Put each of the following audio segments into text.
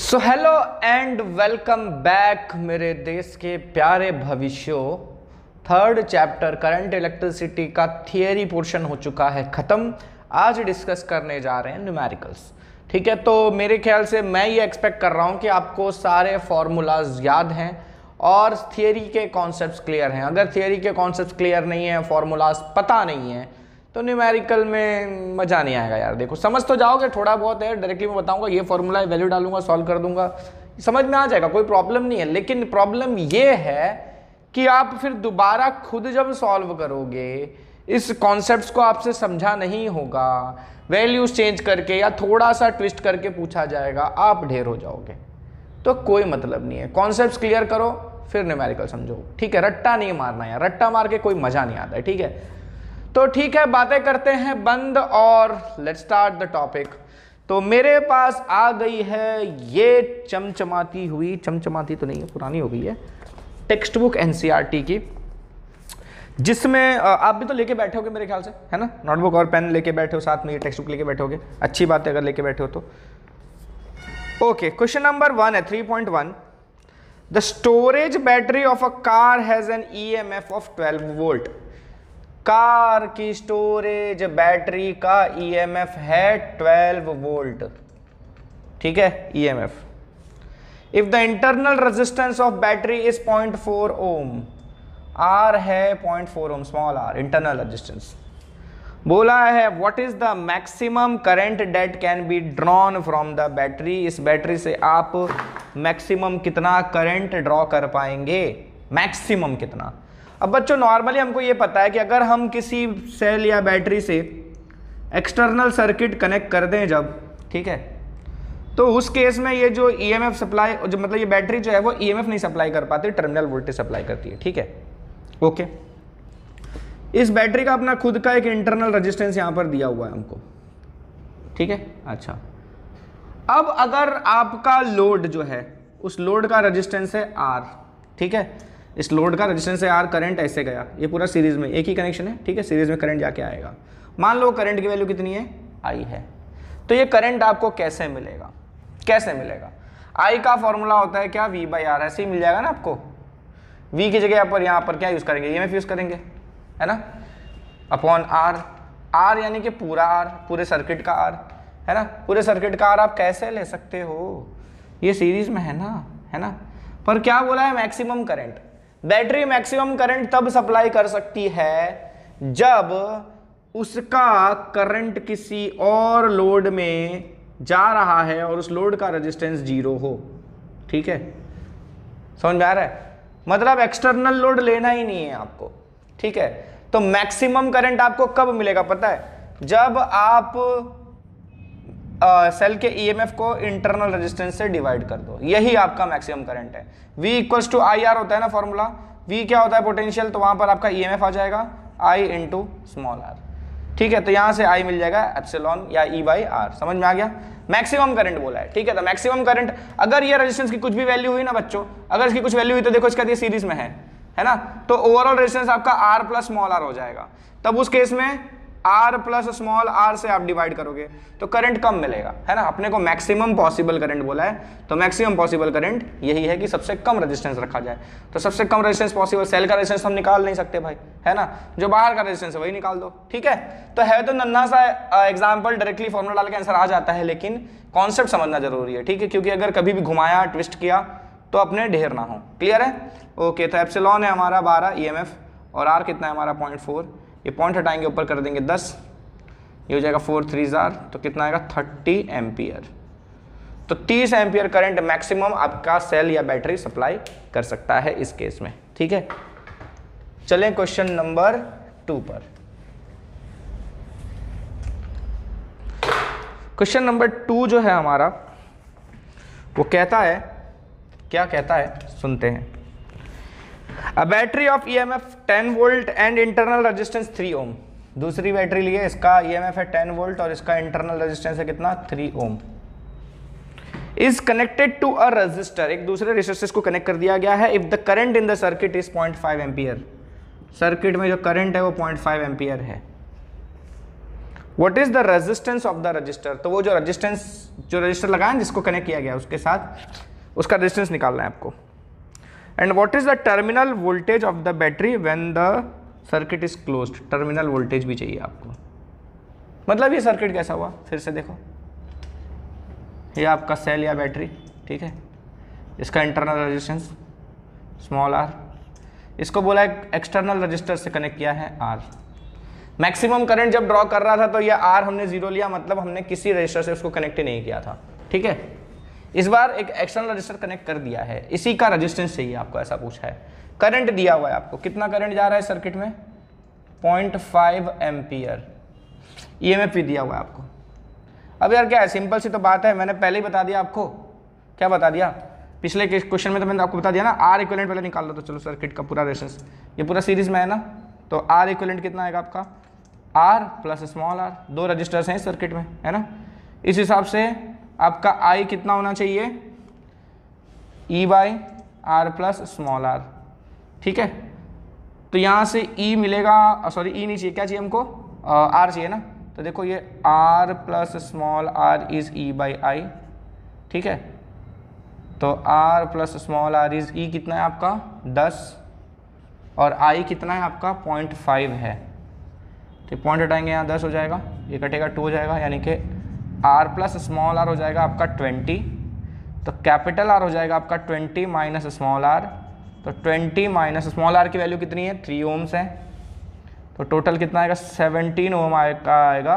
So hello and welcome back मेरे देश के प्यारे भविष्य थर्ड चैप्टर करंट इलेक्ट्रिसिटी का थियरी पोर्शन हो चुका है ख़त्म आज डिस्कस करने जा रहे हैं न्यूमेरिकल्स ठीक है तो मेरे ख्याल से मैं ये एक्सपेक्ट कर रहा हूँ कि आपको सारे फार्मूलाज याद हैं और थियरी के कॉन्सेप्ट क्लियर हैं अगर थियरी के कॉन्सेप्ट क्लियर नहीं है फार्मूलाज पता नहीं है तो न्यूमेरिकल में मज़ा नहीं आएगा यार देखो समझ तो जाओगे थोड़ा बहुत है डायरेक्टली मैं बताऊंगा ये फॉर्मूला है वैल्यू डालूंगा सॉल्व कर दूंगा समझ में आ जाएगा कोई प्रॉब्लम नहीं है लेकिन प्रॉब्लम ये है कि आप फिर दोबारा खुद जब सॉल्व करोगे इस कॉन्सेप्ट को आपसे समझा नहीं होगा वैल्यूज चेंज करके या थोड़ा सा ट्विस्ट करके पूछा जाएगा आप ढेर हो जाओगे तो कोई मतलब नहीं है कॉन्सेप्ट क्लियर करो फिर न्यूमेरिकल समझो ठीक है रट्टा नहीं मारना यार रट्टा मार के कोई मज़ा नहीं आता है ठीक है तो ठीक है बातें करते हैं बंद और लेट स्टार्ट द टॉपिक तो मेरे पास आ गई है ये चमचमाती हुई चमचमाती तो नहीं है पुरानी हो गई है टेक्स्ट बुक एन की जिसमें आप भी तो लेके बैठे होगे मेरे ख्याल से है ना नोटबुक और पेन लेके बैठे हो साथ में ये टेक्स्ट बुक लेके बैठे होगे अच्छी बात है अगर लेके बैठे हो तो ओके क्वेश्चन नंबर वन है three point one the storage battery of a car has an E M F of twelve volt car की स्टोरेज बैटरी का ईएमएफ e है 12 वोल्ट ठीक है EMF if the internal resistance of battery is 0.4 ohm R है 0.4 ohm small R internal resistance बोला है what is the maximum current that can be drawn from the battery इस battery से आप maximum कितना करंट ड्रॉ कर पाएंगे maximum कितना अब बच्चों नॉर्मली हमको ये पता है कि अगर हम किसी सेल या बैटरी से एक्सटर्नल सर्किट कनेक्ट कर दें जब ठीक है तो उस केस में ये जो ई एम एफ सप्लाई जो मतलब ये बैटरी जो है वो ई एम एफ नहीं सप्लाई कर पाती टर्मिनल वोल्टेज सप्लाई करती है ठीक है ओके इस बैटरी का अपना खुद का एक इंटरनल रजिस्टेंस यहाँ पर दिया हुआ है हमको ठीक है अच्छा अब अगर आपका लोड जो है उस लोड का रजिस्टेंस है आर ठीक है इस लोड का रजिस्टेंस आर करंट ऐसे गया ये पूरा सीरीज में एक ही कनेक्शन है ठीक है सीरीज में करंट जाके आएगा मान लो करंट की वैल्यू कितनी है आई है तो ये करंट आपको कैसे मिलेगा कैसे मिलेगा आई का फॉर्मूला होता है क्या वी बाई आर ऐसे ही मिल जाएगा ना आपको वी की जगह पर यहाँ पर क्या यूज़ करेंगे ई एम यूज़ करेंगे है ना अपॉन आर आर यानी कि पूरा आर पूरे सर्किट का आर है ना पूरे सर्किट का आर आप कैसे ले सकते हो ये सीरीज में है ना है ना पर क्या बोला है maximum current battery maximum current तब सप्लाई कर सकती है जब उसका करंट किसी और लोड में जा रहा है और उस लोड का रेजिस्टेंस जीरो हो ठीक है समझ में आ रहा है मतलब एक्सटर्नल लोड लेना ही नहीं है आपको ठीक है तो मैक्सिमम करंट आपको कब मिलेगा पता है जब आप सेल के ईएमएफ e को इंटरनल रेजिस्टेंस से डिवाइड कर दो यही आपका मैक्सिमम करंट है V equals to I R होता है ना फॉर्मूला V क्या होता है पोटेंशियल तो वहां पर आपका ईएमएफ e आ जाएगा I इंटू स्मॉल आर ठीक है तो यहां से I मिल जाएगा एप्सिलॉन या ई बाई आर समझ में आ गया मैक्सिमम करंट बोला है ठीक है तो मैक्सिमम करंट अगर ये रेजिस्टेंस की कुछ भी वैल्यू हुई ना बच्चों अगर इसकी कुछ वैल्यू हुई तो देखो इसका ये सीरीज में है है ना तो ओवरऑल रेजिस्टेंस आपका आर प्लस स्मॉल आर हो जाएगा तब उस केस में आर प्लस स्मॉल आर से आप डिवाइड करोगे तो करंट कम मिलेगा है ना अपने को मैक्सिमम पॉसिबल करंट बोला है तो मैक्सिमम पॉसिबल करंट यही है कि सबसे कम रेजिस्टेंस रखा जाए तो सबसे कम रेजिस्टेंस पॉसिबल सेल का रेजिस्टेंस तो हम निकाल नहीं सकते भाई है ना जो बाहर का रेजिस्टेंस है वही निकाल दो ठीक है तो है तो नन्ना सा एग्जाम्पल डायरेक्टली फॉर्मुला डाल के आंसर आ जाता है लेकिन कॉन्सेप्ट समझना जरूरी है ठीक है क्योंकि अगर कभी भी घुमाया ट्विस्ट किया तो अपने ढेर ना हो क्लियर है ओके तो एप्सिलॉन है हमारा बारह ई e और आर कितना है हमारा पॉइंट फोर ये पॉइंट हटाएंगे ऊपर कर देंगे दस ये हो जाएगा फोर थ्री ज़ार तो कितना आएगा थर्टी एम्पियर तो तीस एम्पियर करंट मैक्सिमम आपका सेल या बैटरी सप्लाई कर सकता है इस केस में ठीक है चलें क्वेश्चन नंबर टू पर क्वेश्चन नंबर टू जो है हमारा वो कहता है क्या कहता है सुनते हैं a battery of EMF ten volt and internal resistance three ohm दूसरी बैटरी लिए इसका ईएमएफ e है टेन वोल्ट और इसका इंटरनल रेजिस्टेंस है कितना three ohm is connected to a resistor एक दूसरे रजिस्टर को कनेक्ट कर दिया गया है if the current in the circuit is point five ampere circuit में जो करंट है वो पॉइंट फाइव एम्पियर है what is the resistance of the resistor तो वो जो रजिस्टेंस जो रजिस्टर लगाए जिसको कनेक्ट किया गया उसके साथ उसका रजिस्टेंस निकालना है आपको and what is the terminal voltage of the battery when the circuit is close terminal voltage भी चाहिए आपको मतलब ये सर्किट कैसा हुआ फिर से देखो ये आपका सेल या बैटरी ठीक है इसका इंटरनल रेजिस्टेंस स्मॉल आर इसको बोला एक एक्सटर्नल रजिस्टर से कनेक्ट किया है आर मैक्सिमम करंट जब ड्रॉ कर रहा था तो ये आर हमने जीरो लिया मतलब हमने किसी रजिस्टर से उसको कनेक्ट ही नहीं किया था ठीक है इस बार एक एक्सटर्नल रजिस्टर कनेक्ट कर दिया है इसी का रजिस्टेंस चाहिए आपको ऐसा पूछा है करंट दिया हुआ है आपको कितना करंट जा रहा है सर्किट में point five ampere E e M भी दिया हुआ है आपको अब यार क्या है सिंपल सी तो बात है मैंने पहले ही बता दिया आपको क्या बता दिया पिछले क्वेश्चन में तो मैंने आपको बता दिया ना आर इक्वलेंट पहले निकाल लो तो चलो सर्किट का पूरा रेसेंस ये पूरा सीरीज में है ना तो आर इक्वलेंट कितना आएगा आपका आर प्लस स्मॉल आर दो रजिस्टर्स हैं सर्किट में है ना इस हिसाब से आपका आई कितना होना चाहिए E by R plus small R ठीक है तो यहाँ से ई e मिलेगा सॉरी ई e नहीं चाहिए क्या चाहिए हमको आर चाहिए ना तो देखो ये R plus small R is E by I ठीक है तो R plus small R is E कितना है आपका दस और आई कितना है आपका पॉइंट फाइव है तो पॉइंट हटाएंगे यहाँ दस हो जाएगा ये कटेगा टू हो जाएगा यानी कि आर प्लस स्मॉल आर हो जाएगा आपका ट्वेंटी तो कैपिटल आर हो जाएगा आपका ट्वेंटी माइनस स्मॉल आर तो ट्वेंटी माइनस स्मॉल आर की वैल्यू कितनी है थ्री ओम्स है तो टोटल कितना आएगा सेवनटीन ओम का आएगा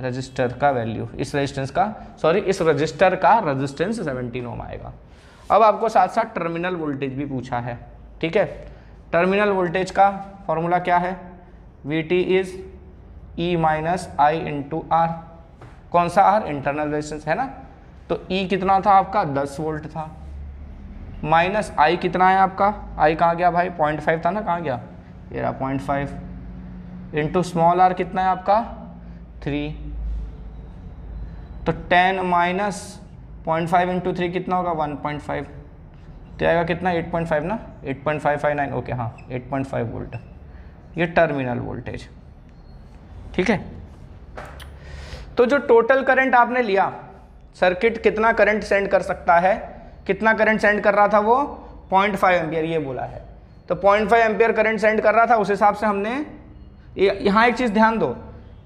रजिस्टर का वैल्यू इस रजिस्टेंस का सॉरी इस रजिस्टर का रजिस्टेंस सेवनटीन ओम आएगा अब आपको साथ साथ टर्मिनल वोल्टेज भी पूछा है ठीक है टर्मिनल वोल्टेज का फॉर्मूला क्या है V T is E minus I into R कौन सा आर इंटरनल रेजिस्टेंस है ना तो ई e कितना था आपका 10 वोल्ट था माइनस आई कितना है आपका आई कहाँ गया भाई पॉइंट फाइव था ना कहाँ गया ये रहा point five into small R कितना है आपका थ्री तो ten minus point five into three कितना होगा वन पॉइंट फाइव तो आएगा कितना एट पॉइंट फाइव ना eight point five five nine okay हाँ एट पॉइंट फाइव वोल्ट ये टर्मिनल वोल्टेज ठीक है तो जो टोटल करंट आपने लिया सर्किट कितना करंट सेंड कर सकता है कितना करंट सेंड कर रहा था वो पॉइंट फाइव एम्पियर ये बोला है तो point five ampere current send कर रहा था उस हिसाब से हमने यहाँ एक चीज़ ध्यान दो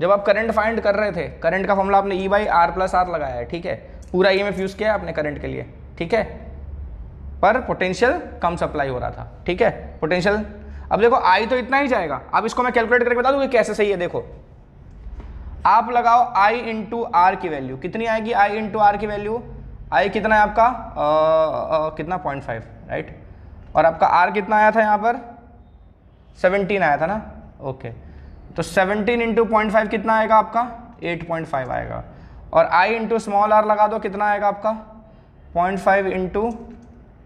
जब आप करंट फाइंड कर रहे थे करंट का फॉर्मला आपने E by R plus R लगाया है ठीक है पूरा ई एम यूज़ किया आपने करंट के लिए ठीक है पर पोटेंशियल कम सप्लाई हो रहा था ठीक है पोटेंशियल अब देखो आई तो इतना ही जाएगा अब इसको मैं कैलकुलेट करके बता दूँ कि कैसे सही है देखो आप लगाओ आई इंटू आर की वैल्यू कितनी आएगी आई इंटू आर की वैल्यू आई कितना है आपका आ, आ, कितना पॉइंट फाइव राइट और आपका आर कितना आया था यहाँ पर सेवनटीन आया था ना ओके तो सेवनटीन इंटू पॉइंट फाइव कितना आएगा आपका एट पॉइंट फाइव आएगा और आई इंटू स्मॉल आर लगा दो कितना आएगा आपका पॉइंट फाइव इंटू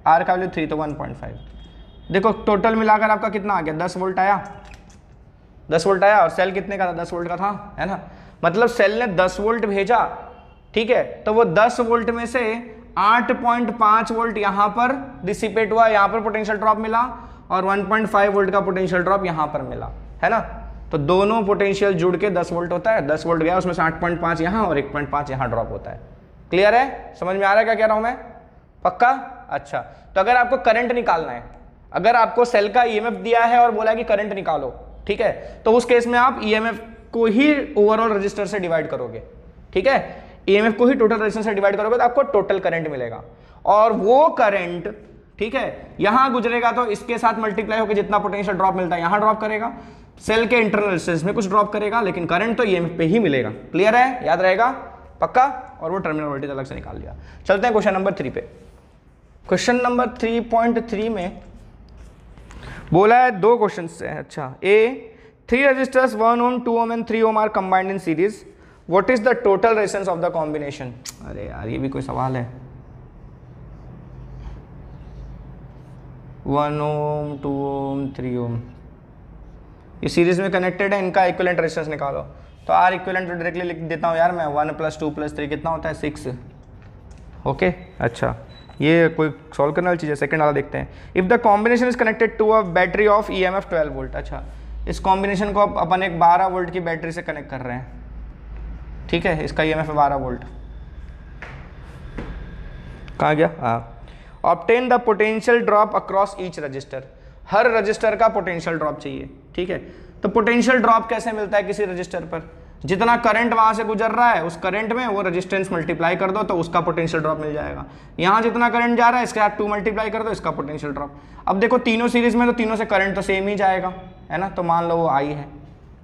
आर का वैल्यू थ्री तो वन पॉइंट फाइव देखो टोटल मिलाकर आपका कितना आ गया दस वोल्ट आया दस वोल्ट आया और सेल कितने का था दस वोल्ट का था है ना मतलब सेल ने 10 वोल्ट भेजा ठीक है तो वो 10 वोल्ट में से 8.5 वोल्ट यहां पर डिसिपेट हुआ यहां पर पोटेंशियल ड्रॉप मिला और 1.5 वोल्ट का पोटेंशियल ड्रॉप यहां पर मिला है ना तो दोनों पोटेंशियल जुड़ के 10 वोल्ट होता है 10 वोल्ट गया उसमें से 8.5 यहां और 1.5 यहां ड्रॉप होता है क्लियर है समझ में आ रहा है क्या कह रहा हूं मैं पक्का अच्छा तो अगर आपको करंट निकालना है अगर आपको सेल का ईएमएफ e दिया है और बोला है कि करंट निकालो ठीक है तो उस केस में आप ईएमएफ e को ही ओवरऑल रजिस्टर से डिवाइड करोगे ठीक है ई e को ही टोटल रजिस्टर से डिवाइड करोगे तो आपको टोटल करंट मिलेगा और वो करंट ठीक है यहां गुजरेगा तो इसके साथ मल्टीप्लाई होकर जितना पोटेंशियल ड्रॉप मिलता है यहां ड्रॉप करेगा सेल के इंटरनल रेजिस्टेंस में कुछ ड्रॉप करेगा लेकिन करंट तो ई e पे ही मिलेगा क्लियर है याद रहेगा पक्का और वो टर्मिनल वोल्टेज अलग से निकाल लिया चलते हैं क्वेश्चन नंबर थ्री पे question number three point three में बोला है दो क्वेश्चन है अच्छा a three registers one ohm two ohm and three ohm are combined in series what is the total resistance of the combination अरे यार ये भी कोई सवाल है one ohm two ohm three ohm ये सीरीज में कनेक्टेड है इनका इक्वलेंट रेजिस्टेंस निकालो तो आर इक्वलेंट डायरेक्टली लिख देता हूँ यार मैं one plus two plus three कितना होता है सिक्स ओके अच्छा ये कोई सॉल्व करने वाली चीज़ है सेकंड वाला देखते हैं if the combination is connected to a battery of E M F twelve volt अच्छा इस कॉम्बिनेशन को अपन एक 12 वोल्ट की बैटरी से कनेक्ट कर रहे हैं ठीक है इसका ई एम एफ है बारह वोल्ट कहाँ गया हाँ obtain the potential drop across each register हर रजिस्टर का पोटेंशियल ड्रॉप चाहिए ठीक है तो पोटेंशियल ड्रॉप कैसे मिलता है किसी रजिस्टर पर जितना करंट वहां से गुजर रहा है उस करंट में वो रेजिस्टेंस मल्टीप्लाई कर दो तो उसका पोटेंशियल ड्रॉप मिल जाएगा यहाँ जितना करंट जा रहा है इसके साथ टू मल्टीप्लाई कर दो इसका पोटेंशियल ड्रॉप अब देखो तीनों सीरीज में तो तीनों से करंट तो सेम ही जाएगा है ना तो मान लो वो आई है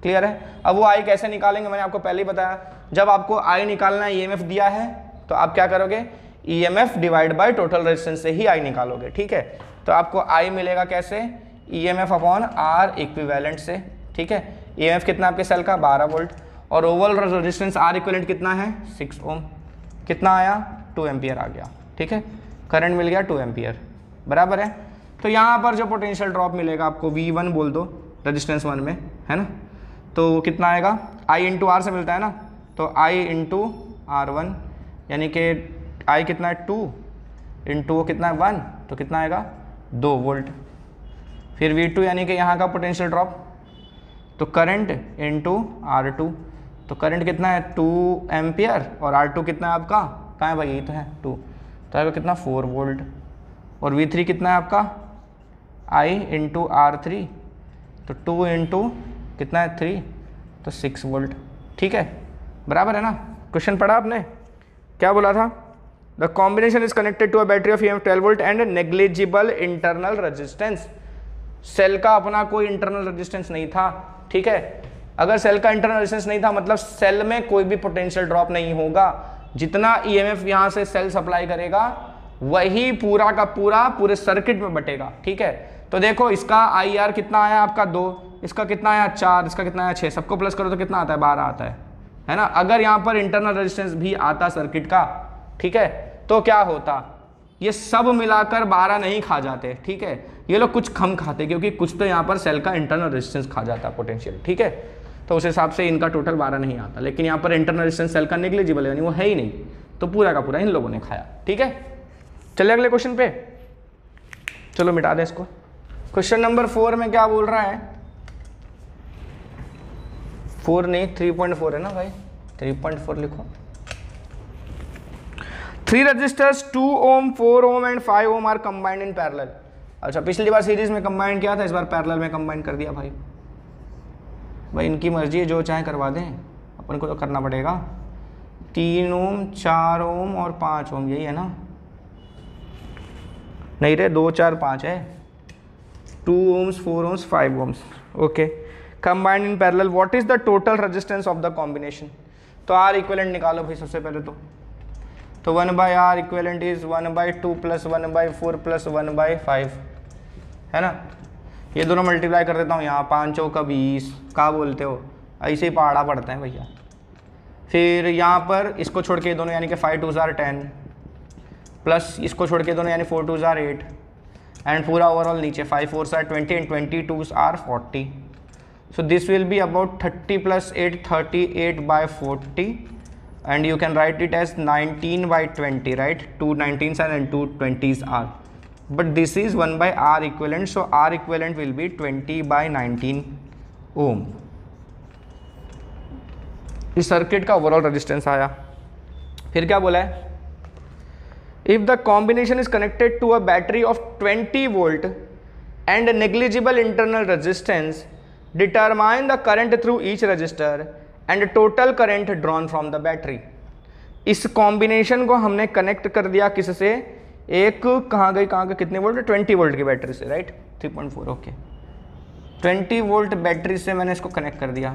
क्लियर है अब वो आई कैसे निकालेंगे मैंने आपको पहले ही बताया जब आपको आई निकालना ई e दिया है तो आप क्या करोगे E M F divide by total resistance से ही आई निकालोगे ठीक है तो आपको आई मिलेगा कैसे E M F upon R equi से ठीक है ई एम एफ कितना आपके सेल का बारह वोल्ट और ओवरऑल रेजिस्टेंस आर इक्वलेंट कितना है सिक्स ओम कितना आया टू एम्पियर आ गया ठीक है करंट मिल गया टू एम्पियर बराबर है तो यहाँ पर जो पोटेंशियल ड्रॉप मिलेगा आपको वी वन बोल दो रजिस्टेंस वन में है ना तो वो कितना आएगा आई इंटू आर से मिलता है ना तो आई इंटू आर वन यानी कि आई कितना है टू इंटू कितना है वन तो कितना आएगा दो वोल्ट फिर वी टू यानी कि यहाँ का पोटेंशियल ड्रॉप तो करंट इंटू आर टू तो करंट कितना है टू एम्पियर और आर टू कितना है आपका कहाँ है भाई यही तो है टू तो आएगा कितना फोर वोल्ट और वी थ्री कितना है आपका आई इंटू आर थ्री तो टू इंटू कितना है थ्री तो सिक्स वोल्ट ठीक है बराबर है ना क्वेश्चन पढ़ा आपने क्या बोला था the combination is connected to a battery of M twelve volt and negligible internal resistance cell का अपना कोई इंटरनल रजिस्टेंस नहीं था ठीक है अगर सेल का इंटरनल रेजिस्टेंस नहीं था मतलब सेल में कोई भी पोटेंशियल ड्रॉप नहीं होगा जितना ई एम एफ यहाँ से सेल सप्लाई करेगा वही पूरा का पूरा पूरे सर्किट में बटेगा ठीक है तो देखो इसका आई आर कितना आया आपका दो इसका कितना आया चार इसका कितना आया छः सबको प्लस करो तो कितना आता है बारह आता है है ना अगर यहाँ पर इंटरनल रेजिस्टेंस भी आता सर्किट का ठीक है तो क्या होता ये सब मिलाकर बारह नहीं खा जाते ठीक है ये लोग कुछ कम खाते क्योंकि कुछ तो यहाँ पर सेल का इंटरनल रेजिस्टेंस खा जाता पोटेंशियल ठीक है तो उस हिसाब से इनका टोटल बारह नहीं आता लेकिन यहाँ पर इंटरनल रेजिस्टेंस सेल का निगलिजिबल यानी वो है ही नहीं तो पूरा का पूरा इन लोगों ने खाया ठीक है चले अगले क्वेश्चन पे चलो मिटा दें इसको क्वेश्चन नंबर फोर में क्या बोल रहा है फोर नहीं थ्री पॉइंट फोर है ना भाई थ्री पॉइंट फोर लिखो three registers two ohm four ohm and five ohm are combined in parallel अच्छा पिछली बार सीरीज में कंबाइंड किया था इस बार पैरेलल में कंबाइंड कर दिया भाई भाई इनकी मर्जी है जो चाहे करवा दें अपन को तो करना पड़ेगा तीन ओम चार ओम और पाँच ओम यही है ना नहीं रे दो चार पाँच है two ohms four ohms five ohms okay combined in parallel what is the total resistance of the combination तो आर इक्वेलेंट निकालो भाई सबसे पहले तो तो one by R equivalent is one by two plus one by four plus one by five है ना ये दोनों मल्टीप्लाई कर देता हूँ यहाँ पाँचों का बीस का बोलते हो ऐसे ही पहाड़ा पड़ते हैं भैया फिर यहाँ पर इसको छोड़ के दोनों यानी कि फाइव टू ज़ार टेन प्लस इसको छोड़ के दोनों यानी फोर टू ज़ार एट एंड पूरा ओवरऑल नीचे five four are twenty and twenty two are forty so will this about thirty plus eight thirty eight by forty and you can write write it nineteen by twenty right two nineteen sir and two twenties are but this is 1 by r equivalent so r equivalent will be 20 by 19 ohm इस circuit का overall resistance आया फिर क्या बोला है if the combination is connected to a battery of 20 volt and negligible internal resistance determine the current through each register and total current drawn from the battery इस combination को हमने connect कर दिया किससे एक कहाँ गई कहाँ गई कितने वोल्ट ट्वेंटी वोल्ट की बैटरी से right three point four okay twenty volt battery से मैंने इसको कनेक्ट कर दिया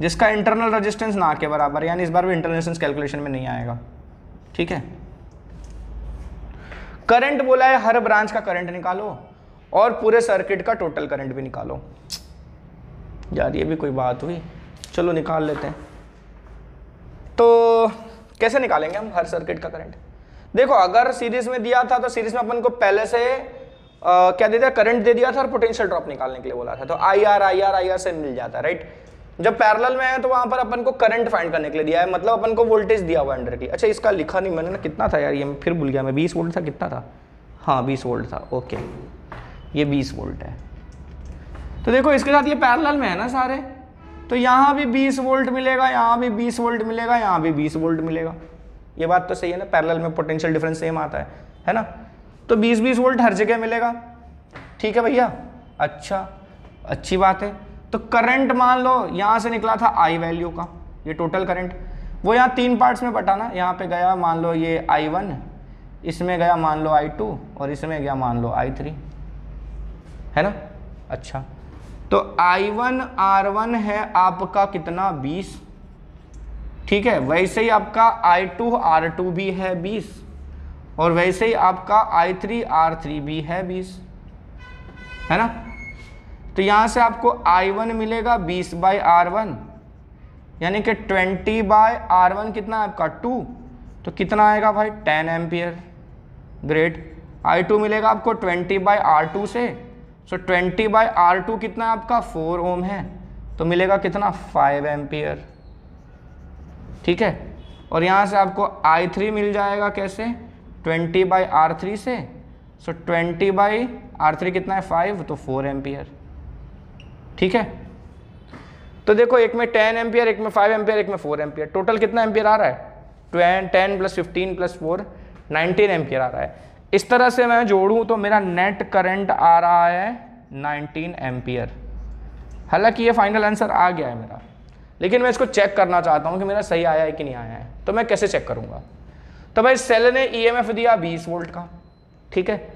जिसका इंटरनल रेजिस्टेंस ना के बराबर यानी इस बार भी इंटरनल रेजिस्टेंस कैलकुलेशन में नहीं आएगा ठीक है करंट बोला है हर ब्रांच का करंट निकालो और पूरे सर्किट का टोटल करंट भी निकालो यार ये भी कोई बात हुई चलो निकाल लेते हैं तो कैसे निकालेंगे हम हर सर्किट का करंट देखो अगर सीरीज में दिया था तो सीरीज में अपन को पहले से आ, क्या दे दिया करंट दे दिया था और पोटेंशियल ड्रॉप निकालने के लिए बोला था तो I R I R I R से मिल जाता है राइट जब पैरेलल में है तो वहां पर अपन को करंट फाइंड करने के लिए दिया है मतलब अपन को वोल्टेज दिया हुआ अंडर की अच्छा इसका लिखा नहीं मैंने ना कितना था यार ये फिर भूल गया मैं बीस वोल्ट था कितना था हाँ बीस वोल्ट था ओके ये बीस वोल्ट है तो देखो इसके साथ ये पैरेलल में है ना सारे तो यहाँ भी 20 वोल्ट मिलेगा यहाँ भी 20 वोल्ट मिलेगा यहाँ भी 20 वोल्ट मिलेगा ये बात तो सही है ना पैरेलल में पोटेंशियल डिफरेंस सेम आता है है ना तो 20-20 वोल्ट हर जगह मिलेगा ठीक है भैया अच्छा अच्छी बात है तो करंट मान लो यहाँ से निकला था आई वैल्यू का ये टोटल करंट वो यहाँ तीन पार्ट्स में बटा ना यहाँ पे गया मान लो ये आई वन इसमें गया मान लो आई टू और इसमें गया मान लो आई थ्री है ना अच्छा तो आई वन आर वन है आपका कितना बीस ठीक है वैसे ही आपका आई टू आर टू भी है बीस और वैसे ही आपका आई थ्री आर थ्री भी है बीस है ना तो यहाँ से आपको आई वन मिलेगा बीस बाई आर वन यानी कि ट्वेंटी बाय आर वन कितना है आपका टू तो कितना आएगा भाई ten ampere great I two मिलेगा आपको ट्वेंटी बाई आर टू से सो तो ट्वेंटी बाई आर टू कितना है आपका फोर ओम है तो मिलेगा कितना फाइव एम्पियर ठीक है और यहाँ से आपको आई थ्री मिल जाएगा कैसे ट्वेंटी बाई आर थ्री से so twenty by R three कितना है फाइव तो फोर एम्पियर ठीक है तो देखो एक में टेन एम्पियर एक में फाइव एम्पियर एक में फोर एम्पियर टोटल कितना एम्पियर आ रहा है ट्वेन ten plus fifteen plus four nineteen ampere आ रहा है इस तरह से मैं जोड़ूँ तो मेरा नेट करंट आ रहा है नाइनटीन एम्पियर हालांकि ये फाइनल आंसर आ गया है मेरा लेकिन मैं इसको चेक करना चाहता हूँ कि मेरा सही आया है कि नहीं आया है तो मैं कैसे चेक करूँगा तो भाई सेल ने ई e दिया बीस वोल्ट का ठीक है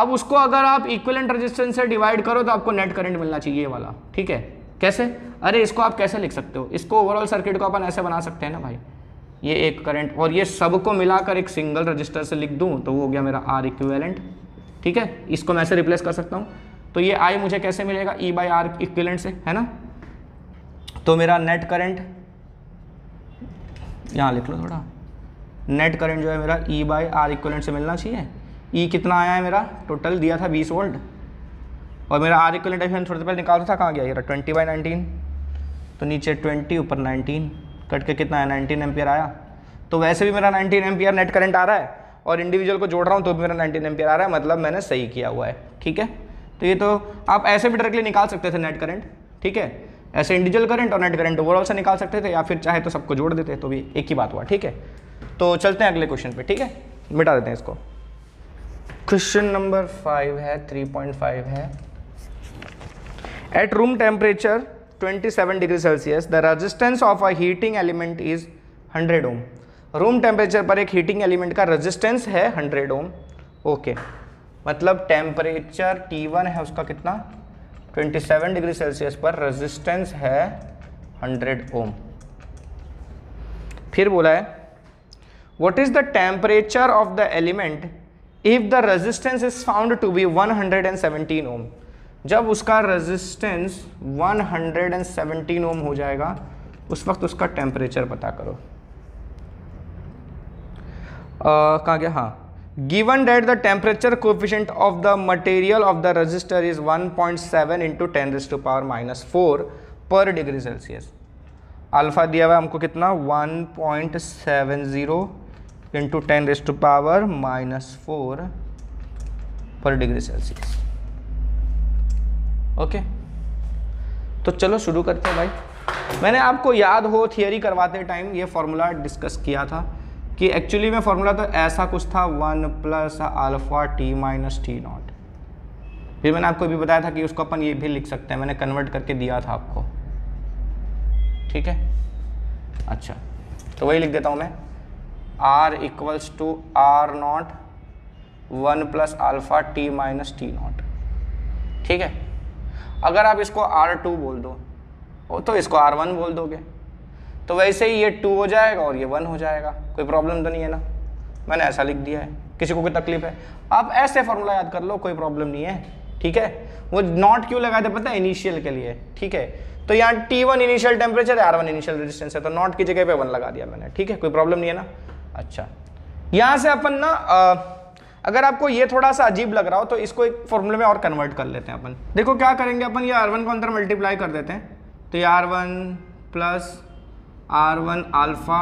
अब उसको अगर आप इक्वलेंट रेजिस्टेंस से डिवाइड करो तो आपको नेट करंट मिलना चाहिए वाला ठीक है कैसे अरे इसको आप कैसे लिख सकते हो इसको ओवरऑल सर्किट को अपन ऐसे बना सकते हैं ना भाई ये एक करंट और ये सबको मिलाकर एक सिंगल रजिस्टर से लिख दूँ तो वो हो गया मेरा आर इक्विवेलेंट ठीक है इसको मैं ऐसे रिप्लेस कर सकता हूँ तो ये आई मुझे कैसे मिलेगा ई बाई आर इक्विलेंट से है ना तो मेरा नेट करंट यहाँ लिख लो थोड़ा नेट करंट जो है मेरा ई बाई आर इक्वलेंट से मिलना चाहिए ई e कितना आया है मेरा टोटल दिया था 20 वोल्ट और मेरा आर इक्वलेंट अभी थोड़ी देर पहले निकालता था कहाँ गया ये ट्वेंटी बाई नाइनटीन तो नीचे ट्वेंटी ऊपर नाइनटीन कट के कितना आया नाइनटीन एम्पियर आया तो वैसे भी मेरा नाइनटीन एम्पियर नेट करंट आ रहा है और इंडिविजुअल को जोड़ रहा हूँ तो भी मेरा नाइनटीन एम्पियर आ रहा है मतलब मैंने सही किया हुआ है ठीक है तो ये तो आप ऐसे भी डायरेक्टली निकाल सकते थे नेट करंट ठीक है ऐसे इंडिविजुअल करंट और नेट करंट ओवरऑल से निकाल सकते थे या फिर चाहे तो सबको जोड़ देते तो भी एक ही बात हुआ ठीक है तो चलते हैं अगले क्वेश्चन पे ठीक है मिटा देते हैं इसको क्वेश्चन नंबर फाइव है थ्री पॉइंट फाइव है at room temperature twenty seven degree Celsius the resistance of a heating element is hundred ohm room temperature पर एक हीटिंग एलिमेंट का रजिस्टेंस है हंड्रेड ओम ओके मतलब टेम्परेचर टी वन है उसका कितना 27 डिग्री सेल्सियस पर रेजिस्टेंस है 100 ओम फिर बोला है what is the temperature of the element if the resistance is found to be 117 ohm जब उसका रेजिस्टेंस 117 ओम हो जाएगा उस वक्त उसका टेम्परेचर पता करो कहाँ गया हाँ given that the temperature coefficient of the material of the resistor is 1.7 into ten raised to power minus four पर डिग्री सेल्सियस अल्फ़ा दिया हुआ हमको कितना 1.70 point seven zero into ten raised power minus four पर degree Celsius okay तो चलो शुरू करते हैं भाई मैंने आपको याद हो थियरी करवाते टाइम ये फॉर्मूला डिस्कस किया था कि एक्चुअली में फॉर्मूला तो ऐसा कुछ था one plus alpha T minus T nought फिर मैंने आपको भी बताया था कि उसको अपन ये भी लिख सकते हैं मैंने कन्वर्ट करके दिया था आपको ठीक है अच्छा तो वही लिख देता हूँ मैं R equals to R nought one plus alpha T minus T nought ठीक है अगर आप इसको आर टू बोल दो तो इसको आर वन बोल दोगे तो वैसे ही ये टू हो जाएगा और ये वन हो जाएगा कोई प्रॉब्लम तो नहीं है ना मैंने ऐसा लिख दिया है किसी को कोई तकलीफ है आप ऐसे फॉर्मूला याद कर लो कोई प्रॉब्लम नहीं है ठीक है वो नॉट क्यों लगाते पता है इनिशियल के लिए ठीक है तो यहाँ टी वन इनिशियल टेम्परेचर है आर वन इनिशियल रेजिस्टेंस है तो नॉट की जगह पे वन लगा दिया मैंने ठीक है कोई प्रॉब्लम नहीं है ना अच्छा यहाँ से अपन ना आ, अगर आपको ये थोड़ा सा अजीब लग रहा हो तो इसको एक फॉर्मूले में और कन्वर्ट कर लेते हैं अपन देखो क्या करेंगे अपन ये आर वन को अंदर मल्टीप्लाई कर देते हैं तो ये R one plus R one alpha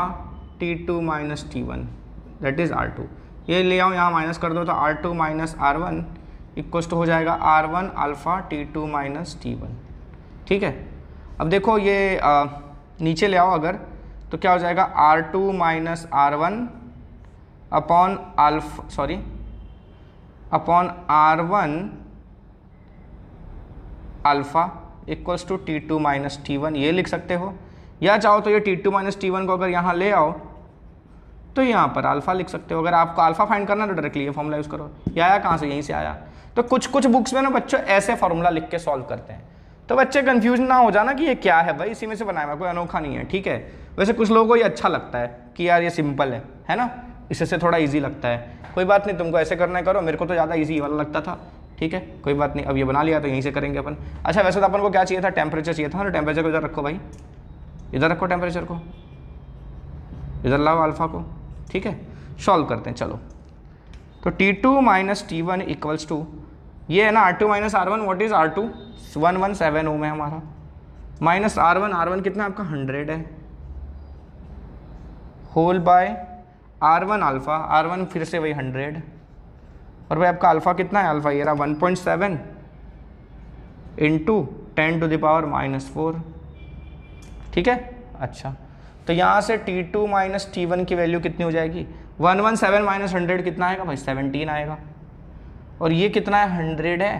T two minus T one that is R two ये ले आओ यहाँ माइनस कर दो तो R two minus R one equals to हो जाएगा R one alpha T two minus T one ठीक है अब देखो ये आ, नीचे ले आओ अगर तो क्या हो जाएगा R two minus R one upon alpha sorry upon R one alpha equals to T two minus T one ये लिख सकते हो या चाहो तो ये T two minus T one को अगर यहाँ ले आओ तो यहाँ पर अल्फ़ा लिख सकते हो अगर आपको अल्फ़ा फाइंड करना तो डायरेक्टली ये फॉर्मूला यूज़ करो ये आया कहाँ से यहीं से आया तो कुछ कुछ बुक्स में ना बच्चों ऐसे फार्मूला लिख के सॉल्व करते हैं तो बच्चे कन्फ्यूज ना हो जाना कि ये क्या है भाई इसी में से बनाया हुआ कोई अनोखा नहीं है ठीक है वैसे कुछ लोगों को ये अच्छा लगता है कि यार ये सिंपल है है ना इससे थोड़ा ईजी लगता है कोई बात नहीं तुमको ऐसे करना करो मेरे को तो ज़्यादा ईजी वाला लगता था ठीक है कोई बात नहीं अब ये बना लिया तो यहीं से करेंगे अपन अच्छा वैसे तो अपन को क्या चाहिए था टेम्परेचर चाहिए था ना टेम्परेचर तो को ज़रा रखो भाई इधर रखो टेम्परेचर को इधर लाओ अल्फ़ा को ठीक है सॉल्व करते हैं चलो तो T2 two minus T one equals to ये है ना R2 two minus R one what is R two one one seven ohm है हमारा minus R one R one कितना आपका हंड्रेड है whole by R one alpha R one फिर से वही हंड्रेड और भाई आपका अल्फ़ा कितना है अल्फ़ा ये रहा one point seven into ten to the power minus four ठीक है अच्छा तो यहाँ से T two minus T one की वैल्यू कितनी हो जाएगी one one seven minus hundred कितना आएगा भाई सेवनटीन आएगा और ये कितना है हंड्रेड है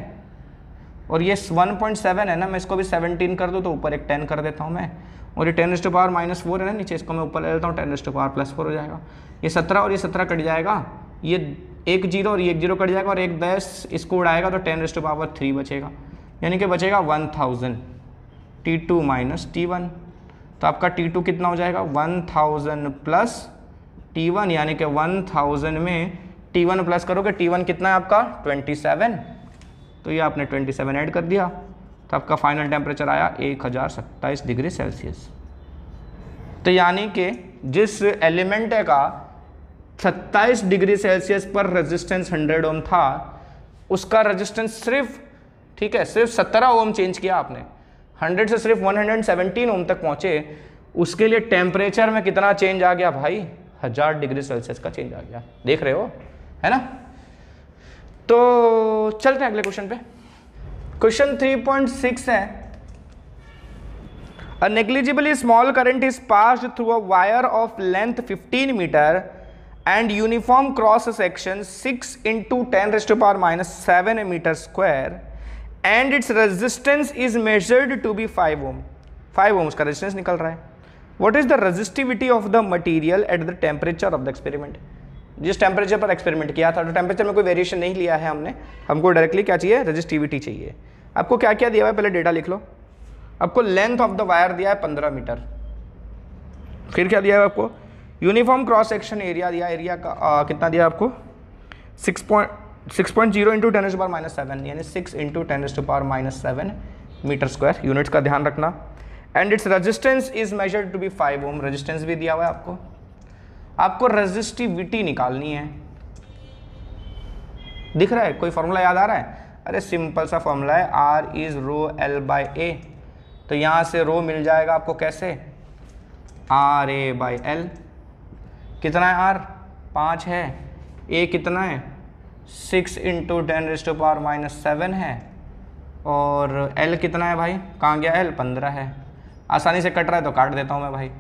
और ये वन पॉइंट सेवन है ना मैं इसको भी सेवनटीन कर दूँ तो ऊपर एक टेन कर देता हूँ मैं और ये ten to power minus four है ना नीचे इसको मैं ऊपर ले लेता हूँ ten to power plus four हो जाएगा ये सत्रह और ये सत्रह कट जाएगा ये एक जीरो और ये एक जीरो कट जाएगा और एक दस इसको उड़ाएगा तो टेन टू पावर थ्री बचेगा यानी कि बचेगा one thousand T two minus T one तो आपका टी टू कितना हो जाएगा one thousand plus T one यानी कि वन थाउजेंड में टी वन प्लस करोगे टी वन कितना है आपका ट्वेंटी सेवन तो ये आपने ट्वेंटी सेवन ऐड कर दिया तो आपका फाइनल टेम्परेचर आया एक हज़ार सत्ताईस डिग्री सेल्सियस तो यानी कि जिस एलिमेंट का सत्ताईस डिग्री सेल्सियस पर रेजिस्टेंस 100 ओम था उसका रेजिस्टेंस सिर्फ ठीक है सिर्फ 17 ओम चेंज किया आपने 100 से सिर्फ 117 ओम तक पहुंचे उसके लिए टेम्परेचर में कितना चेंज आ गया भाई हज़ार डिग्री सेल्सियस का चेंज आ गया देख रहे हो है ना तो चलते हैं अगले क्वेश्चन पे क्वेश्चन 3.6 है a negligibly small current is passed through a wire of length 15 metre and uniform cross section 6 into ten raised power minus seven metre square and its resistance is measured to be five ohm five ohm उसका resistance निकल रहा है what is the resistivity of the material at the temperature of the experiment जिस temperature पर experiment किया था तो temperature में कोई वेरिएशन नहीं लिया है हमने हमको डायरेक्टली क्या चाहिए रजिस्टिविटी चाहिए आपको क्या क्या दिया हुआ है पहले डेटा लिख लो आपको लेंथ ऑफ द वायर दिया है पंद्रह मीटर फिर क्या दिया है आपको यूनिफॉर्म क्रॉस सेक्शन एरिया दिया एरिया का आ, कितना दिया आपको six point six point zero into ten एस पार माइनस सेवन यानी सिक्स इंटू टेन एस power minus seven metre square units का ध्यान रखना and its resistance is measured to be five ohm resistance भी दिया हुआ है आपको आपको रजिस्टिविटी निकालनी है दिख रहा है कोई फॉर्मूला याद आ रहा है अरे सिंपल सा फॉर्मूला है R is rho L by A तो यहाँ से रो मिल जाएगा आपको कैसे आर ए बाई एल कितना है आर पाँच है ए कितना है six into ten raised to power minus seven है और एल कितना है भाई कहाँ गया एल पंद्रह है आसानी से कट रहा है तो काट देता हूँ मैं भाई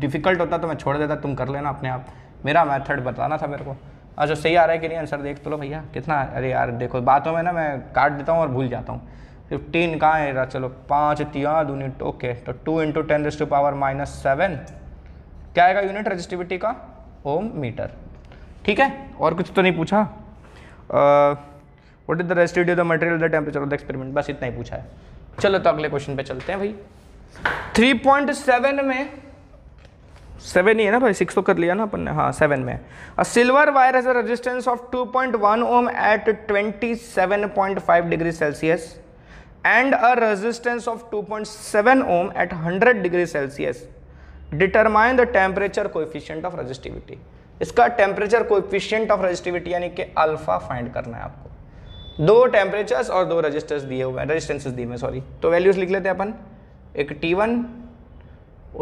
डिफ़िकल्ट होता तो मैं छोड़ देता तुम कर लेना अपने आप मेरा मैथड बताना था मेरे को अच्छा सही आ रहा है कि नहीं आंसर देख तो लो भैया कितना अरे यार देखो बातों में ना मैं काट देता हूँ और भूल जाता हूँ फिफ्टीन कहाँ है रहा चलो पाँच तिया यूनिट ओके तो two into ten raised to power minus seven क्या आएगा यूनिट रजिस्टिविटी का ओम मीटर ठीक है और कुछ तो नहीं पूछा what is the rest due the material the temperature of the experiment बस इतना ही पूछा है चलो तो अगले क्वेश्चन पे चलते हैं भाई 3.7 में सेवन ही है ना भाई सिक्स तो कर लिया ना अपन ने हाँ सेवन में a silver wire has a resistance of 2.1 ohm at 27.5 degree Celsius and a resistance of 2.7 ohm at 100 degree Celsius determine the temperature coefficient of resistivity इसका टेम्परेचर कोफिशियंट ऑफ रजिस्टिविटी यानी कि अल्फा फाइंड करना है आपको दो temperatures और दो registers दिए हुए हैं रजिस्टेंस दिए हुए सॉरी तो वैल्यूज लिख लेते हैं अपन एक टी वन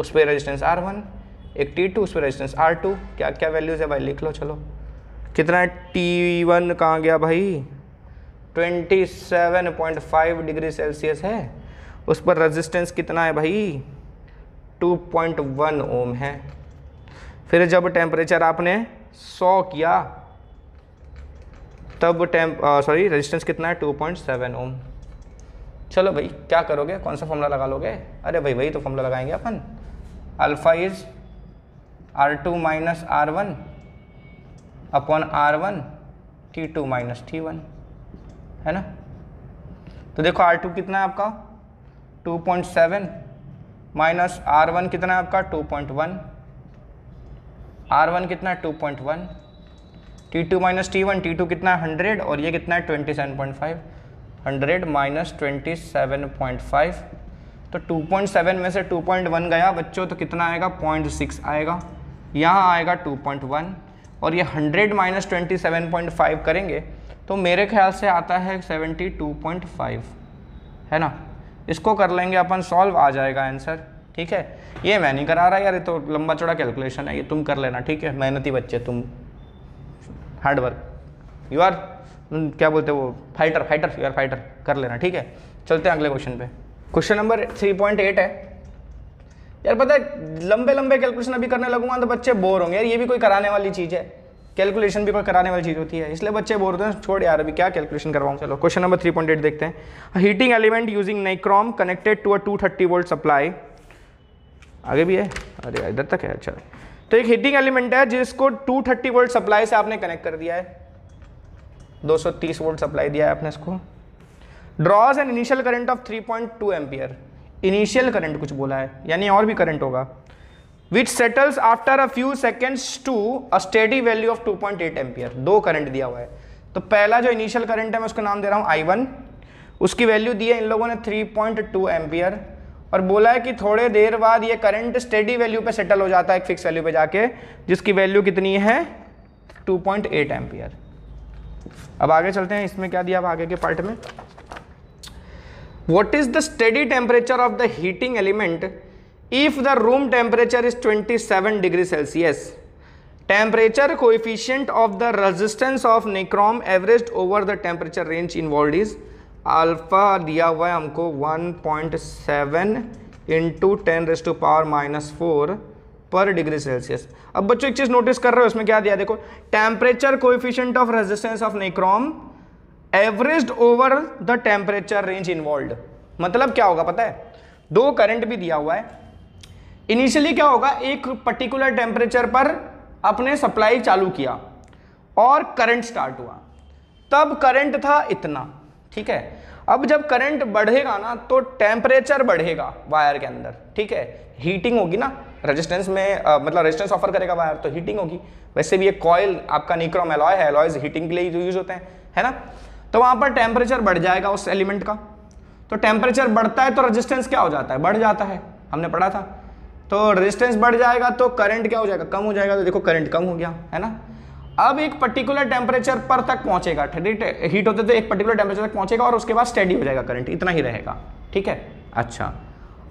उस पर रजिस्टेंस आर वन एक टी टू उस पर रजिस्टेंस आर टू क्या क्या वैल्यूज़ है भाई लिख लो चलो कितना है टी वन कहाँ गया भाई twenty seven point five degree Celsius है उस पर रजिस्टेंस कितना है भाई टू पॉइंट वन ओम है फिर जब टेम्परेचर आपने 100 किया तब टेम सॉरी रेजिस्टेंस कितना है 2.7 ओम चलो भाई क्या करोगे कौन सा फॉर्मूला लगा लोगे अरे भाई वही तो फॉर्मूला लगाएंगे अपन alpha is R two minus R one upon R one T two minus T one है ना तो देखो आर टू कितना है आपका two point seven minus R one कितना है आपका two point one R one कितना है two point one T two minus T one T two कितना है हंड्रेड और ये कितना है twenty seven point five hundred minus twenty seven point five तो टू पॉइंट सेवन में से टू पॉइंट वन गया बच्चों तो कितना आएगा पॉइंट सिक्स आएगा यहाँ आएगा टू पॉइंट वन और ये hundred minus twenty seven point five करेंगे तो मेरे ख्याल से आता है सेवेंटी टू पॉइंट फाइव है ना इसको कर लेंगे अपन सॉल्व आ जाएगा आंसर ठीक है ये मैं नहीं करा रहा यार ये तो लंबा चौड़ा कैलकुलेशन है ये तुम कर लेना ठीक है मेहनती बच्चे तुम हार्ड वर्क यू आर क्या बोलते वो fighter fighter you are fighter कर लेना ठीक है चलते हैं अगले क्वेश्चन पे question number three point eight है यार पता है लंबे लंबे कैलकुलेशन अभी करने लगूंगा तो बच्चे बोर होंगे यार ये भी कोई कराने वाली चीज़ है कैलकुलेशन भी कोई कराने वाली चीज़ होती है इसलिए बच्चे बोर होते हैं छोड़ यार अभी क्या कैलकुलेशन करवाऊँ चलो question number three point eight देखते हैं heating element using nichrome connected to a two thirty volt supply आगे भी है अरे इधर तक है अच्छा तो एक हीटिंग एलिमेंट है जिसको 230 वोल्ट सप्लाई से आपने कनेक्ट कर दिया है 230 वोल्ट सप्लाई दिया है आपने इसको draws an initial current of 3.2 point initial current कुछ बोला है यानी और भी करंट होगा which settles after a few seconds to a steady value of 2.8 point दो करंट दिया हुआ है तो पहला जो इनिशियल करंट है मैं उसका नाम दे रहा हूँ आई वन उसकी वैल्यू दी है इन लोगों ने थ्री पॉइंट और बोला है कि थोड़े देर बाद ये करंट स्टेडी वैल्यू पे सेटल हो जाता है एक फिक्स वैल्यू पे जाके जिसकी वैल्यू कितनी है 2.8 पॉइंट अब आगे चलते हैं इसमें क्या दिया अब आगे के पार्ट में what is the study temperature of the heating element if the room temperature is 27 degree Celsius temperature coefficient of the resistance of nichrome average over the temperature range in is alpha दिया हुआ है हमको 1.7 point seven into ten raise to power minus four पर degree Celsius अब बच्चों एक चीज़ notice कर रहे हो इसमें क्या दिया देखो temperature coefficient of resistance of nichrome average over the temperature range involve मतलब क्या होगा पता है दो करंट भी दिया हुआ है इनिशियली क्या होगा एक पर्टिकुलर टेम्परेचर पर अपने सप्लाई चालू किया और करंट स्टार्ट हुआ तब करंट था इतना ठीक है अब जब करंट बढ़ेगा ना तो टेम्परेचर बढ़ेगा वायर के अंदर ठीक है हीटिंग होगी ना रेजिस्टेंस में आ, मतलब रेजिस्टेंस ऑफर करेगा वायर तो हीटिंग होगी वैसे भी ये कॉयल आपका निक्रोम एलॉय है एलॉयज हीटिंग के लिए यूज होते हैं है ना तो वहाँ पर टेम्परेचर बढ़ जाएगा उस एलिमेंट का तो टेम्परेचर बढ़ता है तो रेजिस्टेंस क्या हो जाता है बढ़ जाता है हमने पढ़ा था तो रेजिस्टेंस बढ़ जाएगा तो करंट क्या हो जाएगा कम हो जाएगा तो देखो करंट कम हो गया है ना अब एक पर्टिकुलर टेम्परेचर पर तक पहुंचेगा हीट होते तो एक पर्टिकुलर टेम्परेचर तक पहुंचेगा और उसके बाद स्टेडी हो जाएगा करंट इतना ही रहेगा ठीक है अच्छा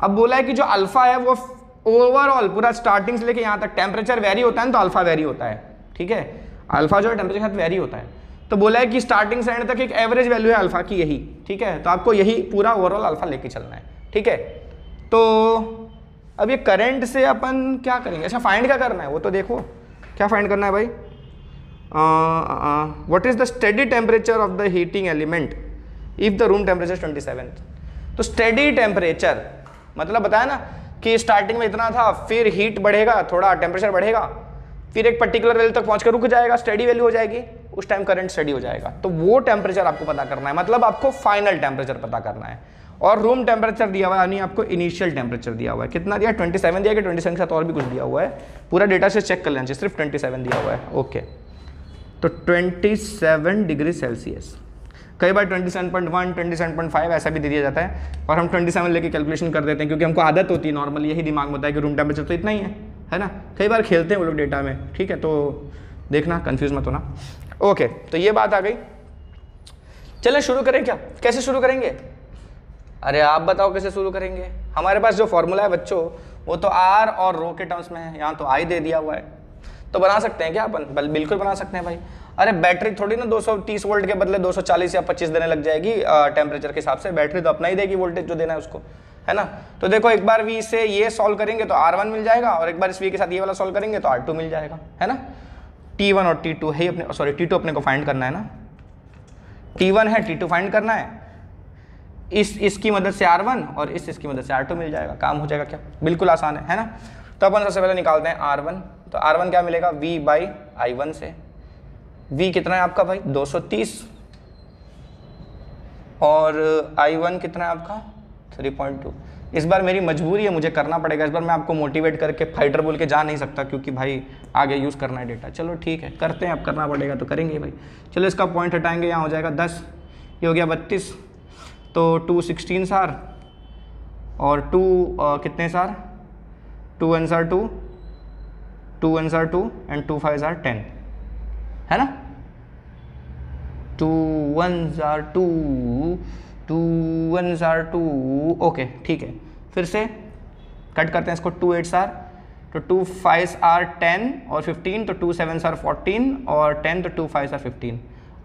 अब बोला है कि जो अल्फा है वो ओवरऑल पूरा स्टार्टिंग से लेके यहाँ तक टेम्परेचर वेरी होता है तो अल्फा वेरी होता है ठीक है अल्फा जो है टेम्परेचर के साथ वेरी होता है तो बोला है कि स्टार्टिंग से एंड तक एक एवरेज वैल्यू है अल्फा की यही ठीक है तो आपको यही पूरा ओवरऑल अल्फा लेके चलना है ठीक है तो अब ये करंट से अपन क्या करेंगे अच्छा फाइंड क्या करना है वो तो देखो क्या फाइंड करना है भाई what is the study temperature of the heating element if the room temperature twenty seven तो स्टडी टेम्परेचर मतलब बताया ना कि स्टार्टिंग में इतना था फिर हीट बढ़ेगा थोड़ा टेम्परेचर बढ़ेगा फिर एक पर्टिकुलर वैल्यू तक पहुंच कर रुक जाएगा स्टडी वैल्यू हो जाएगी उस टाइम करंट स्टडी हो जाएगा तो वो टेम्परेचर आपको पता करना है मतलब आपको फाइनल टेम्परेचर पता करना है और रूम टेम्परेचर दिया हुआ है यानी आपको इनिशियल टेम्परेचर दिया हुआ है कितना दिया 27 दिया कि 27 के साथ और भी कुछ दिया हुआ है पूरा डेटा से चेक कर लेना चाहिए सिर्फ 27 दिया हुआ है ओके okay. तो 27 डिग्री सेल्सियस कई बार 27.1, 27.5 ऐसा भी दे दिया जाता है और हम 27 लेके कैलकुलेशन कर देते हैं क्योंकि हमको आदत होती है नॉर्मल यही दिमाग में होता है कि रूम टेम्परेचर तो इतना ही है है ना कई बार खेलते हैं वो लोग डेटा में ठीक है तो देखना कन्फ्यूज मत होना ओके तो ये बात आ गई चलें शुरू करें क्या कैसे शुरू करेंगे अरे आप बताओ कैसे शुरू करेंगे हमारे पास जो फॉर्मूला है बच्चों वो तो आर और रो के टर्म्स में है यहाँ तो आई दे दिया हुआ है तो बना सकते हैं क्या अपन बिल्कुल बना सकते हैं भाई अरे बैटरी थोड़ी ना 230 वोल्ट के बदले 240 या 25 देने लग जाएगी टेम्परेचर के हिसाब से बैटरी तो अपना ही देगी वोल्टेज जो देना है उसको है ना तो देखो एक बार वी से ये सॉल्व करेंगे तो आर मिल जाएगा और एक बार इस वी के साथ ये वाला सॉल्व करेंगे तो आर मिल जाएगा है ना टी और टी है अपने सॉरी टी अपने को फाइंड करना है ना टी है टी फाइंड करना है इस इसकी मदद से R1 और इस इसकी मदद से R2 मिल जाएगा काम हो जाएगा क्या बिल्कुल आसान है है ना तो अपन सबसे पहले निकालते हैं R1 तो आर वन क्या मिलेगा वी बाई आई वन से वी कितना है आपका भाई 230 और आई वन कितना है आपका 3.2 इस बार मेरी मजबूरी है मुझे करना पड़ेगा इस बार मैं आपको मोटिवेट करके फाइटर बोल के जा नहीं सकता क्योंकि भाई आगे यूज़ करना है डेटा चलो ठीक है करते हैं अब करना पड़ेगा तो करेंगे भाई चलो इसका पॉइंट हटाएंगे यहाँ हो जाएगा दस ये हो गया बत्तीस तो टू सिक्सटीन सार और टू कितने सार two answer two two one are two and two five are ten है ना two one are two two one are two okay ठीक है फिर से कट करते हैं इसको टू एट्स आर तो टू फाइव आर टेन और फिफ्टीन तो टू सेवन आर फोर्टीन और टेन तो टू फाइव आर फिफ्टीन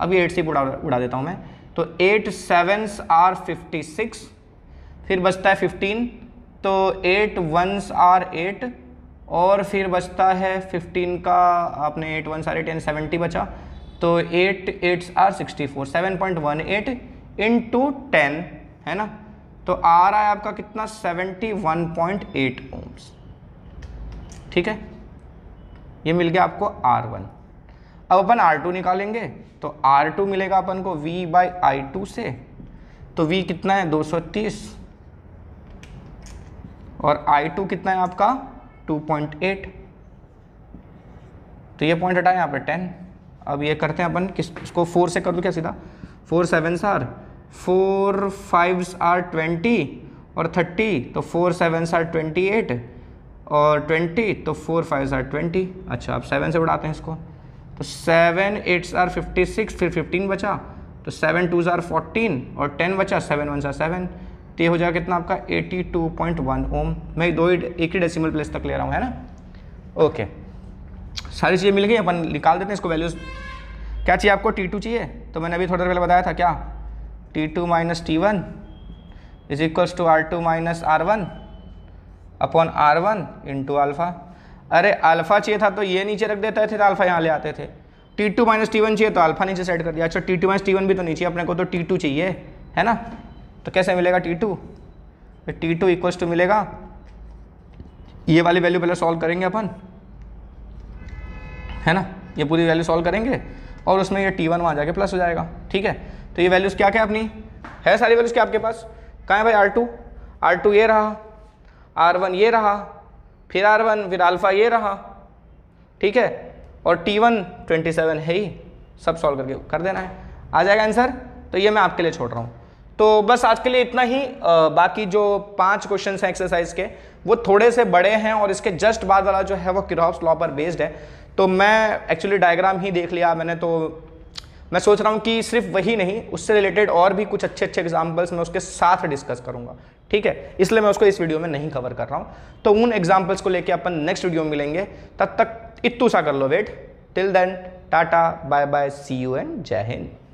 अभी एट से उड़ा उड़ा देता हूँ मैं तो eight seven are fifty six फिर बचता है फिफ्टीन तो एट वंस आर एट और फिर बचता है फिफ्टीन का आपने एट वन सारे टेन सेवेंटी बचा तो eight eights are sixty four seven point one eight into ten है ना तो आ रहा है आपका कितना seventy one point eight ohms ठीक है ये मिल गया आपको आर वन अब अपन आर टू निकालेंगे तो आर टू मिलेगा अपन को वी बाई आई टू से तो वी कितना है दो सौ तीस और आई टू कितना है आपका 2.8 तो ये पॉइंट हटाएं यहाँ पे 10 अब ये करते हैं अपन किस इसको फोर से कर दो क्या सीधा four sevens are four fives are twenty और थर्टी तो four sevens are twenty eight और ट्वेंटी तो फोर फाइव आर ट्वेंटी अच्छा अब सेवन से बढ़ाते हैं इसको तो seven eights are fifty six फिर फिफ्टीन बचा तो सेवन टू आर फोर्टीन और टेन बचा सेवन वन सा सेवन तो ये हो जाएगा कितना आपका 82.1 ओम मैं दो ही एक ही डेसिमल प्लेस तक ले रहा हूँ है ना ओके सारी चीज़ें मिल गई अपन निकाल देते हैं इसको वैल्यूज़ क्या चाहिए आपको टी टू चाहिए तो मैंने अभी थोड़ी देर पहले बताया था क्या T two minus T one is equals to R two minus R one upon R one into alpha अरे अल्फ़ा चाहिए था तो ये नीचे रख देते थे तो अल्फ़ा यहाँ ले आते थे T two minus T one चाहिए तो अल्फ़ा नीचे सेट कर दिया अच्छा T two minus T one भी तो नीचे अपने को तो टी टू चाहिए है ना तो कैसे मिलेगा T two T two equals to मिलेगा ये वाली वैल्यू पहले सॉल्व करेंगे अपन है ना ये पूरी वैल्यू सॉल्व करेंगे और उसमें ये टी वन वहाँ जाके प्लस हो जाएगा ठीक है तो ये वैल्यूज़ क्या क्या अपनी है सारी वैल्यूज़ क्या आपके पास कहाँ है भाई आर टू आर टू ये रहा आर वन ये रहा फिर आर वन फिर अल्फ़ा ये रहा ठीक है और टी वन ट्वेंटी सेवन है ही सब सॉल्व करके कर देना है आ जाएगा आंसर तो ये मैं आपके लिए छोड़ रहा हूँ तो बस आज के लिए इतना ही बाकी जो पांच क्वेश्चन हैं एक्सरसाइज के वो थोड़े से बड़े हैं और इसके जस्ट बाद वाला जो है वो किरॉप्स लॉ पर बेस्ड है तो मैं एक्चुअली डायग्राम ही देख लिया मैंने तो मैं सोच रहा हूँ कि सिर्फ वही नहीं उससे रिलेटेड और भी कुछ अच्छे अच्छे एग्जाम्पल्स मैं उसके साथ डिस्कस करूँगा ठीक है इसलिए मैं उसको इस वीडियो में नहीं कवर कर रहा हूँ तो उन एग्जाम्पल्स को लेके अपन नेक्स्ट वीडियो में मिलेंगे तब तक इतू सा कर लो wait till then tata bye bye see you and जय हिंद